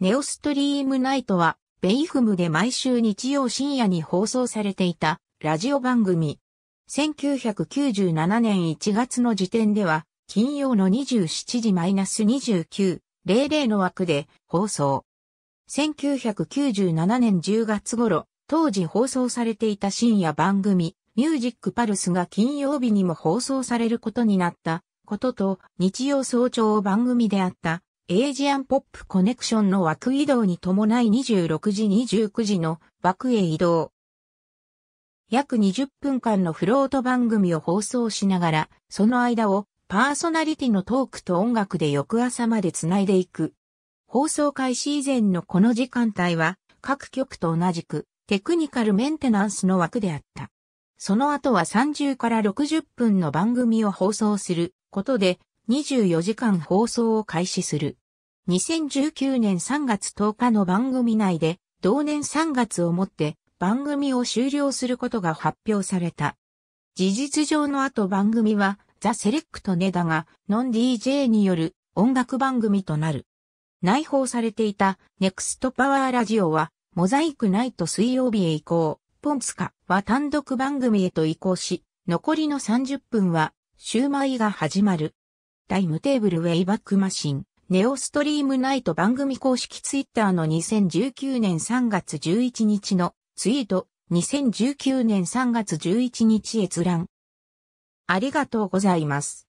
ネオストリームナイトは、ベイフムで毎週日曜深夜に放送されていたラジオ番組。1997年1月の時点では、金曜の27時 -29.00 の枠で放送。1997年10月頃、当時放送されていた深夜番組、ミュージックパルスが金曜日にも放送されることになったことと、日曜早朝番組であったエージアンポップコネクションの枠移動に伴い26時29時の枠へ移動。約20分間のフロート番組を放送しながら、その間をパーソナリティのトークと音楽で翌朝まで繋いでいく。放送開始以前のこの時間帯は、各局と同じくテクニカルメンテナンスの枠であった。その後は30から60分の番組を放送することで、24時間放送を開始する。2019年3月10日の番組内で、同年3月をもって番組を終了することが発表された。事実上の後番組は、ザ・セレクトネダが、ノン DJ による音楽番組となる。内包されていたネクストパワーラジオは、モザイクナイト水曜日へ移行、ポンツカは単独番組へと移行し、残りの30分は、シューマイが始まる。タイムテーブルウェイバックマシン、ネオストリームナイト番組公式ツイッターの2019年3月11日のツイート、2019年3月11日閲覧。ありがとうございます。